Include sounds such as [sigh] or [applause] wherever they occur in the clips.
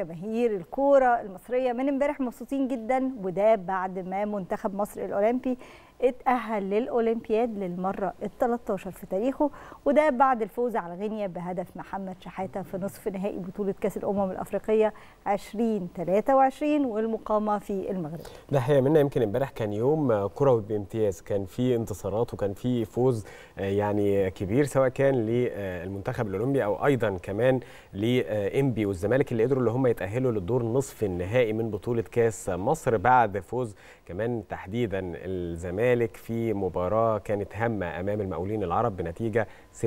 جماهير الكوره المصريه من امبارح مبسوطين جدا وده بعد ما منتخب مصر الاولمبي اتاهل للاولمبياد للمره ال13 في تاريخه وده بعد الفوز على غينيا بهدف محمد شحاته في نصف نهائي بطوله كاس الامم الافريقيه 2023 والمقامه في المغرب. ده حقيقه منا يمكن امبارح كان يوم كروي بامتياز كان في انتصارات وكان في فوز آه، يعني كبير سواء كان للمنتخب الاولمبي او ايضا كمان لانبي والزمالك اللي قدروا اللي هم هم يتأهلوا للدور نصف النهائي من بطولة كاس مصر بعد فوز كمان تحديدا الزمالك في مباراة كانت هامة أمام المقاولين العرب بنتيجة 6-1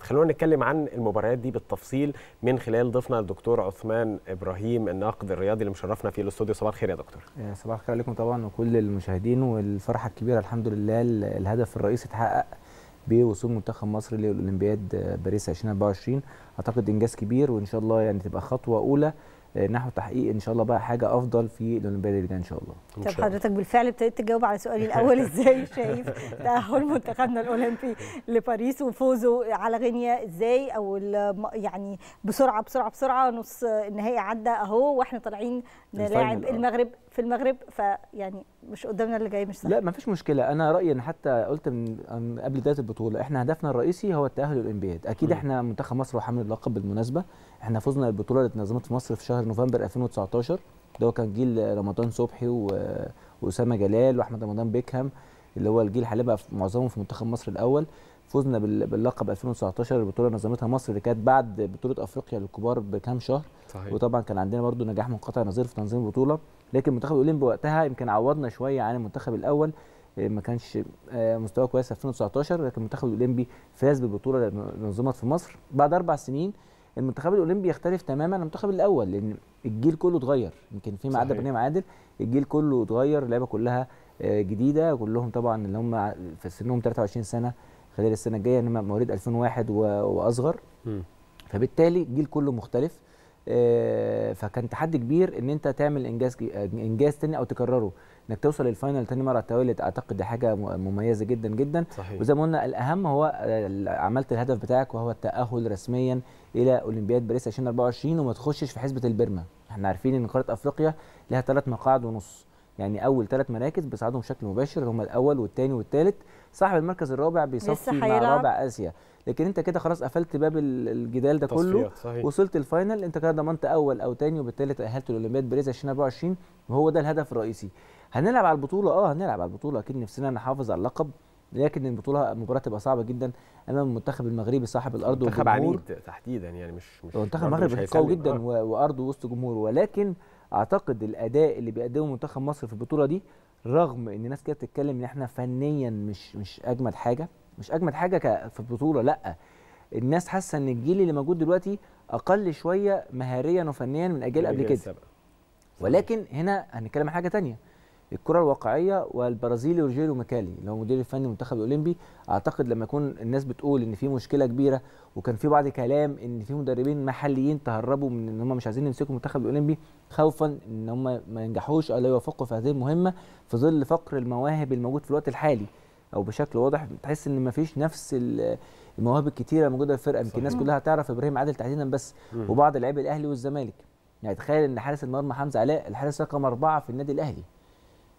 خلونا نتكلم عن المباريات دي بالتفصيل من خلال ضيفنا الدكتور عثمان إبراهيم الناقد الرياضي اللي مشرفنا في الاستوديو صباح الخير يا دكتور صباح الخير عليكم طبعا وكل المشاهدين والفرحة الكبيرة الحمد لله الهدف الرئيسي اتحقق بوصول منتخب مصر للاولمبياد آه، باريس 2024 اعتقد انجاز كبير وان شاء الله يعني تبقى خطوه اولى آه، نحو تحقيق ان شاء الله بقى حاجه افضل في الاولمبياد اللي جايه ان شاء الله طب حضرتك بالفعل ابتديت تجاوب على سؤالي الاول [laughs] ازاي شايف تاهل منتخبنا الاولمبي لباريس وفوزه على غينيا ازاي او يعني بسرعه بسرعه بسرعه نص النهائي عدى اهو واحنا طالعين نلاعب آه. المغرب في المغرب فيعني مش قدامنا اللي جاي مش سهل لا ما فيش مشكله انا رايي ان حتى قلت من قبل بدايه البطوله احنا هدفنا الرئيسي هو التاهل للاولمبياد اكيد م. احنا منتخب مصر وحامل اللقب بالمناسبه احنا فزنا البطوله اللي اتنظمت في مصر في شهر نوفمبر 2019 ده كان جيل رمضان صبحي واسامه جلال واحمد رمضان بيكهام اللي هو الجيل حاليا بقى معظمهم في منتخب مصر الاول فزنا باللقب 2019 البطوله نظمتها مصر اللي كانت بعد بطوله افريقيا للكبار بكام شهر صحيح. وطبعا كان عندنا برده نجاح منقطع نظير في تنظيم البطوله لكن المنتخب الاولمبي وقتها يمكن عوضنا شويه عن المنتخب الاول آه، ما كانش آه، مستواه كويس 2019 لكن المنتخب الاولمبي فاز بالبطوله اللي نظمت في مصر بعد اربع سنين المنتخب الاولمبي يختلف تماما عن المنتخب الاول لان الجيل كله اتغير يمكن فيما عدا بنيام عادل الجيل كله اتغير اللعيبه كلها آه، جديده كلهم طبعا اللي هم في سنهم 23 سنه خلال السنه الجايه انما مواليد 2001 واصغر فبالتالي الجيل كله مختلف آه، فكان تحدي كبير ان انت تعمل انجاز آه، انجاز تاني او تكرره انك توصل للفاينل تاني مره التوالي اعتقد دي حاجه مميزه جدا جدا صحيح. وزي ما قلنا الاهم هو عملت الهدف بتاعك وهو التاهل رسميا الى اولمبياد باريس 2024 وما تخشش في حسبه البرما احنا عارفين ان قاره افريقيا لها ثلاث مقاعد ونص يعني اول ثلاث مراكز بيصعدوا بشكل مباشر هم الاول والثاني والثالث صاحب المركز الرابع بيصفي مع رابع اسيا لكن انت كده خلاص قفلت باب الجدال ده كله صحيح. وصلت الفاينل انت كده ضمنت اول او ثاني وبالتالي تاهلت لاولمبياد باريس 2024 وهو ده الهدف الرئيسي هنلعب على البطوله اه هنلعب على البطوله اكيد نفسنا نحافظ على اللقب لكن البطوله المباراه تبقى صعبه جدا امام المنتخب المغربي صاحب الارض منتخب عنيد تحديدا يعني مش مش منتخب المغرب قوي جدا آه. وارضه وسط جمهوره ولكن اعتقد الاداء اللي بيقدمه منتخب مصر في البطوله دي رغم ان ناس كده بتتكلم ان احنا فنيا مش مش اجمد حاجه مش اجمد حاجه في البطوله لا الناس حاسه ان الجيل اللي موجود دلوقتي اقل شويه مهاريا وفنيا من اجيال قبل كده ولكن هنا هنتكلم عن حاجه تانية الكره الواقعيه والبرازيلي روجيرو مكالي اللي هو مدير الفني المنتخب الاولمبي اعتقد لما يكون الناس بتقول ان في مشكله كبيره وكان في بعض كلام ان في مدربين محليين تهربوا من ان هم مش عايزين يمسكوا المنتخب الاولمبي خوفا ان هم ما ينجحوش او لا يوفقوا في هذه المهمه في ظل فقر المواهب الموجود في الوقت الحالي او بشكل واضح تحس ان ما فيش نفس المواهب الكتيره الموجوده في الفرقه يمكن الناس كلها تعرف ابراهيم عادل تحديدا بس وبعض لعيبه الاهلي والزمالك يعني تخيل ان حارس المرمى حمزه علاء الحارس رقم اربعه في النادي الاهلي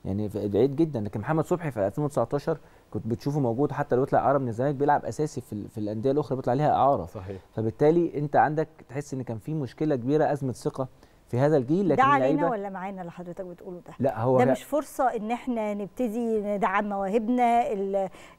يعني بعيد جدا لكن محمد صبحي في 2019 كنت بتشوفه موجود حتى لو طلع اعاره من الزمالك بيلعب اساسي في, في الانديه الاخرى بيطلع ليها اعاره صحيح فبالتالي انت عندك تحس ان كان في مشكله كبيره ازمه ثقه في هذا الجيل لكن ده علينا ولا معانا اللي حضرتك بتقوله ده لا هو ده مش فرصه ان احنا نبتدي ندعم مواهبنا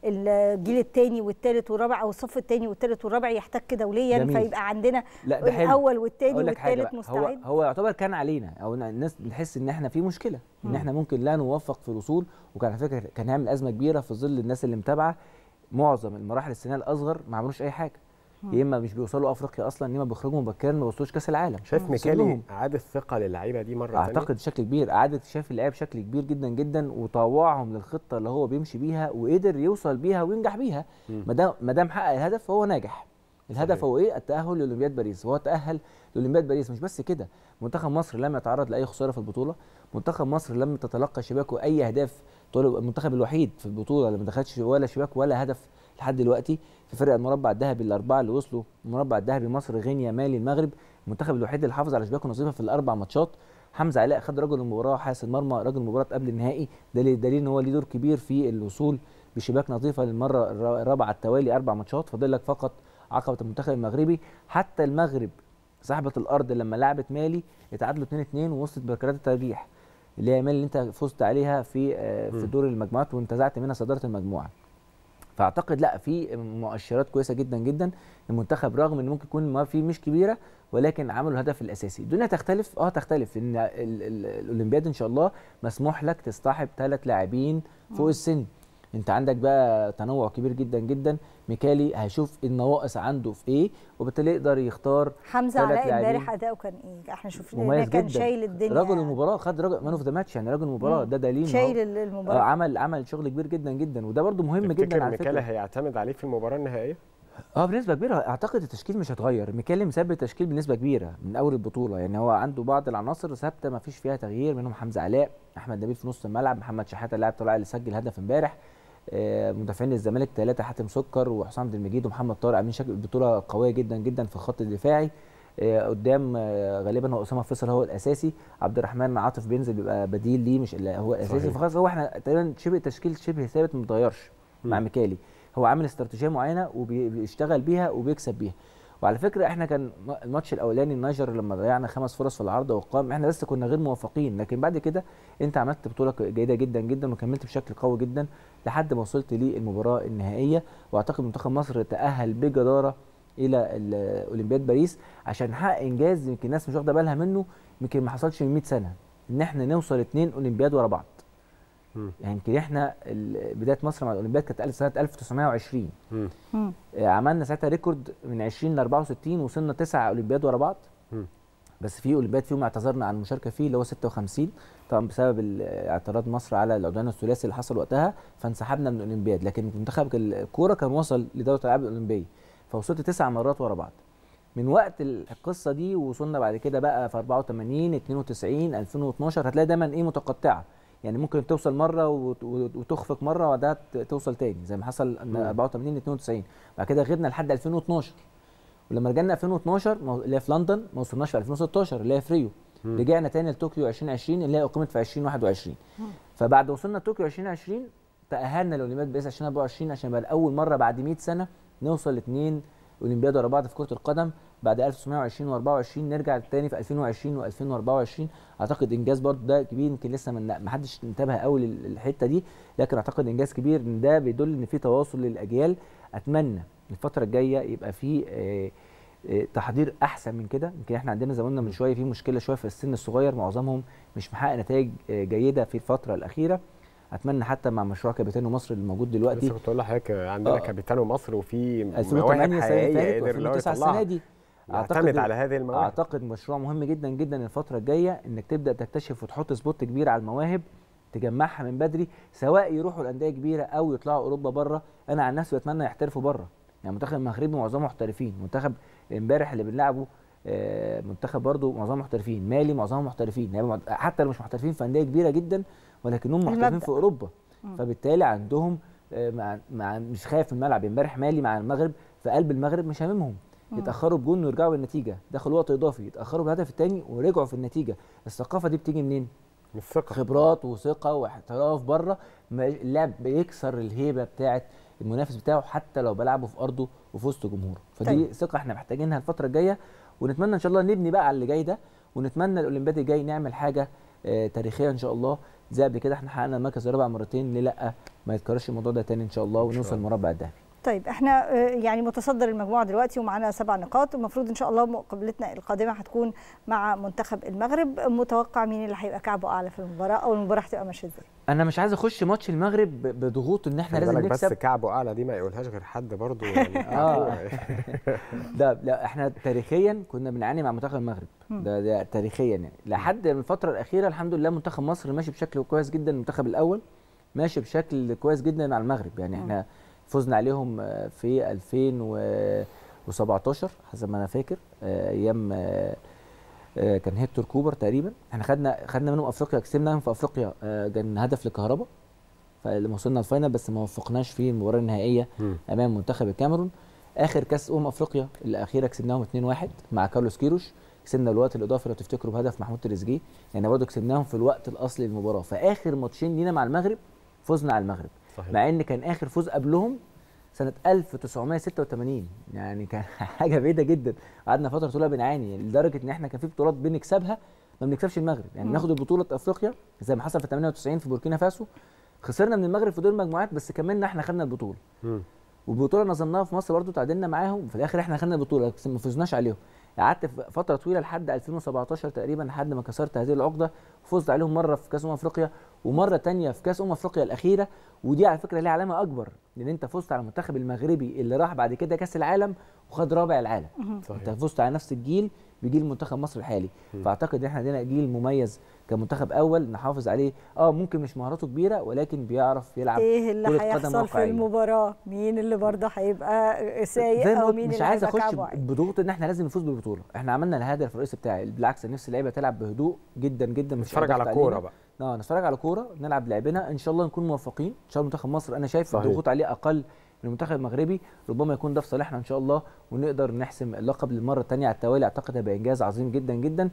الجيل الثاني والثالث والرابع او الصف الثاني والثالث والرابع يحتك دوليا جميل. فيبقى عندنا لا ده حلو. الاول والثاني والثالث مستعد هو هو يعتبر كان علينا او الناس نحس ان احنا في مشكله م. ان احنا ممكن لا نوفق في الوصول وكان على فكره كان هيعمل ازمه كبيره في ظل الناس اللي متابعه معظم المراحل السنيه الاصغر ما عملوش اي حاجه يا اما مش بيوصلوا افريقيا اصلا يا اما بيخرجوا مبكرا ما بيوصلوش كاس العالم شايف ميكالي اعاد الثقه للعيبه دي مره اعتقد بشكل كبير اعاده شاف اللعيبه بشكل كبير جدا جدا وطوعهم للخطه اللي هو بيمشي بيها وقدر يوصل بيها وينجح بيها ما دام ما دام حقق الهدف فهو ناجح الهدف هو ايه التاهل لاولمبياد باريس هو تاهل لاولمبياد باريس مش بس كده منتخب مصر لم يتعرض لاي خساره في البطوله منتخب مصر لم تتلقى شباكه اي اهداف المنتخب الوحيد في البطوله اللي ما دخلش ولا شباك ولا هدف لحد دلوقتي في فرق المربع الذهبي الاربعه اللي وصلوا المربع الذهبي مصر غينيا مالي المغرب المنتخب الوحيد اللي حافظ على شباكه نظيفه في الاربع ماتشات حمزه علاء خد رجل المباراه حارس المرمى رجل المباراه قبل النهائي ده دليل ان هو ليه دور كبير في الوصول بشباك نظيفه للمره الرابعه التوالي اربع ماتشات فاضل لك فقط عقبه المنتخب المغربي حتى المغرب صاحبه الارض لما لعبت مالي اتعادلوا 2 2 ووصلت بركلات الترجيح اللي هي مالي اللي انت فزت عليها في آه، في دور المجموعات وانتزعت منها صداره المجموعه فاعتقد لا في مؤشرات كويسه جدا جدا المنتخب رغم ان ممكن يكون ما في مش كبيره ولكن عملوا الهدف الاساسي الدنيا تختلف اه تختلف ان الاولمبياد ان شاء الله مسموح لك تصطحب ثلاث لاعبين فوق آه. السن انت عندك بقى تنوع كبير جدا جدا ميكالي هيشوف النواقص عنده في ايه وبالتالي يقدر يختار حمزه علاء امبارح اداؤه كان ايه احنا شفنا كان شايل الدنيا رجل المباراه خد رجل مان اوف ذا ماتش يعني رجل المباراه ده دليل شايل المباراه آه، عمل عمل شغل كبير جدا جدا وده برده مهم جدا على فكره ميكالي هيعتمد عليه في المباراه النهائيه اه بنسبه كبيره اعتقد التشكيل مش هيتغير ميكالي مثبت التشكيل بنسبه كبيره من اول البطوله يعني هو عنده بعض العناصر ثابته ما فيش فيها تغيير منهم حمزه علاء احمد نبيل في نص الملعب محمد شحاته اللاعب طلع اللي سجل هدف امبارح آه، مدافعين الزمالك ثلاثه حاتم سكر وحسام عبد المجيد ومحمد طارق عاملين شكل بطوله قويه جدا جدا في الخط الدفاعي آه، قدام آه، غالبا هو اسامه فيصل هو الاساسي عبد الرحمن عاطف بينزل بيبقى بديل ليه مش هو الاساسي فخلاص هو احنا تقريبا شبه تشكيل شبه ثابت ما بيتغيرش مع ميكالي هو عامل استراتيجيه معينه وبيشتغل بيها وبيكسب بيها وعلى فكره احنا كان الماتش الاولاني النيجر لما ضيعنا خمس فرص في العرض والقائم احنا لسه كنا غير موفقين لكن بعد كده انت عملت بطوله جيده جدا جدا وكملت بشكل قوي جدا لحد ما وصلت للمباراه النهائيه واعتقد منتخب مصر تاهل بجداره الى اولمبياد باريس عشان حقق انجاز يمكن الناس مش واخده بالها منه يمكن ما حصلش من 100 سنه ان احنا نوصل اثنين اولمبياد ورا بعض يعني يمكن يعني احنا بدايه مصر مع الاولمبياد كانت سنه 1920 مم. آه، عملنا ساعتها ريكورد من 20 ل 64 وصلنا تسع اولمبياد ورا بعض بس في اولمبياد فيهم اعتذرنا عن المشاركه فيه اللي هو 56 طبعا بسبب اعتراض مصر على العدوان الثلاثي اللي حصل وقتها فانسحبنا من الاولمبياد لكن منتخب الكوره كان وصل لدوره الالعاب الاولمبيه فوصلت تسع مرات ورا بعض من وقت القصه دي وصلنا بعد كده بقى في 84 92 2012 هتلاقي دايما ايه متقطعه يعني ممكن توصل مره وتخفق مره وبعدها توصل تاني زي ما حصل 84 92 بعد كده غبنا لحد 2012 ولما رجعنا 2012 اللي هي في لندن ما وصلناش في 2016 اللي هي في ريو رجعنا تاني لطوكيو 2020 اللي هي اقيمت في 2021 فبعد وصلنا لطوكيو 2020 تاهلنا لاولمبياد باريس 2024 عشان يبقى اول مره بعد 100 سنه نوصل لاثنين اولمبياد ورا بعض في كره القدم بعد 1920 و24 نرجع تاني في 2020 و2024 اعتقد انجاز برده ده كبير يمكن لسه ما حدش انتبه قوي للحته دي لكن اعتقد انجاز كبير ان ده بيدل ان في تواصل للاجيال اتمنى الفتره الجايه يبقى في آه، آه، تحضير احسن من كده يمكن احنا عندنا زي ما قلنا من شويه في مشكله شويه في السن الصغير معظمهم مش محقق نتائج آه، جيده في الفتره الاخيره اتمنى حتى مع مشروع كابيتانو مصر اللي موجود دلوقتي بس كنت اقول لحضرتك عندنا آه. كابيتانو مصر وفي مواهب حقيقيه قدر يطلعها هو السنه دي اعتمد على هذه المواهب اعتقد مشروع مهم جدا جدا الفتره الجايه انك تبدا تكتشف وتحط سبوت كبير على المواهب تجمعها من بدري سواء يروحوا لانديه كبيره او يطلعوا اوروبا بره انا عن نفسي بتمنى يحترفوا بره يعني منتخب المغربي معظمه محترفين منتخب امبارح اللي بنلعبه آه، منتخب برضه معظمهم محترفين مالي معظمهم محترفين يعني حتى لو مش محترفين في انديه كبيره جدا ولكنهم محترفين في اوروبا فبالتالي عندهم آه، مع مع مش خايف من الملعب امبارح مالي مع المغرب في قلب المغرب مش هاممهم يتاخروا بجون ويرجعوا بالنتيجه دخلوا وقت اضافي يتاخروا بالهدف الثاني ورجعوا في النتيجه الثقافه دي بتيجي منين من الثقه خبرات وثقه واحتراف بره اللاعب بيكسر الهيبه بتاعه المنافس بتاعه حتى لو بلعبه في ارضه وفي وسط جمهوره فدي طيب. ثقه احنا محتاجينها الفتره الجايه ونتمنى ان شاء الله نبني بقى على اللي جاي ده ونتمنى الاولمبياد الجاي نعمل حاجه آه، تاريخيه ان شاء الله زي قبل كده احنا حققنا المركز الرابع مرتين ليه لا ما يتكررش الموضوع ده تاني ان شاء الله ونوصل مربع الذهبي طيب احنا آه، يعني متصدر المجموعه دلوقتي ومعانا سبع نقاط المفروض ان شاء الله مقابلتنا القادمه هتكون مع منتخب المغرب متوقع مين اللي هيبقى كعبه اعلى في المباراه او المباراه هتبقى ماشيه ازاي انا مش عايز اخش ماتش المغرب بضغوط ان احنا لازم نكسب بس كعبه اعلى دي ما يقولهاش غير حد برضو يعني [laughs] اه ده [laughs] لا احنا تاريخيا كنا بنعاني مع منتخب المغرب ده ده تاريخيا يعني لحد الفتره الاخيره الحمد لله منتخب مصر ماشي بشكل كويس جدا المنتخب الاول ماشي بشكل كويس جدا مع المغرب يعني احنا فزنا عليهم آه، في 2017 حسب ما انا فاكر آه، ايام آه، كان هيكتور كوبر تقريبا احنا خدنا خدنا منهم افريقيا كسبنا في افريقيا كان هدف لكهربا فلما وصلنا الفاينل بس ما وفقناش في المباراه النهائيه امام منتخب الكاميرون اخر كاس امم افريقيا الاخيره كسبناهم 2-1 مع كارلوس كيروش كسبنا الوقت الاضافي لو تفتكروا بهدف محمود تريزجيه يعني برضه كسبناهم في الوقت الاصلي للمباراه فاخر ماتشين لينا مع المغرب فزنا على المغرب مع ان كان اخر فوز قبلهم سنه 1986 يعني كان [laughs] حاجه بعيده جدا قعدنا فتره طويله بنعاني لدرجه ان احنا كان في بطولات بنكسبها ما بنكسبش المغرب يعني ناخد البطوله افريقيا زي ما حصل في 98 في بوركينا فاسو خسرنا من المغرب في دور المجموعات بس كملنا احنا خدنا البطوله والبطوله نظمناها في مصر برضو تعادلنا معاهم في الاخر احنا خدنا البطوله بس ما فزناش عليهم قعدت فتره طويله لحد 2017 تقريبا لحد ما كسرت هذه العقده فزت عليهم مره في كاس امم افريقيا ومره تانية في كاس امم افريقيا الاخيره ودي على فكره ليها علامه اكبر لان انت فزت على المنتخب المغربي اللي راح بعد كده كاس العالم وخد رابع العالم صحيح. انت فزت على نفس الجيل بجيل منتخب مصر الحالي فاعتقد ان احنا عندنا جيل مميز كمنتخب اول نحافظ عليه اه ممكن مش مهاراته كبيره ولكن بيعرف يلعب ايه اللي هيحصل في المباراه مين اللي برضه هيبقى سايق او مين مش اللي عايز اخش بضغوط ان احنا لازم نفوز بالبطوله احنا عملنا الهدف الرئيسي بتاعي بالعكس نفس اللعيبه تلعب بهدوء جدا جدا مش نتفرج على كوره بقى اه نتفرج على كوره نلعب لعبنا ان شاء الله نكون موفقين ان شاء الله منتخب مصر انا شايف الضغوط عليه اقل من المنتخب المغربي ربما يكون ده في صالحنا ان شاء الله ونقدر نحسم اللقب للمره الثانيه على التوالي اعتقد هيبقى انجاز عظيم جدا جدا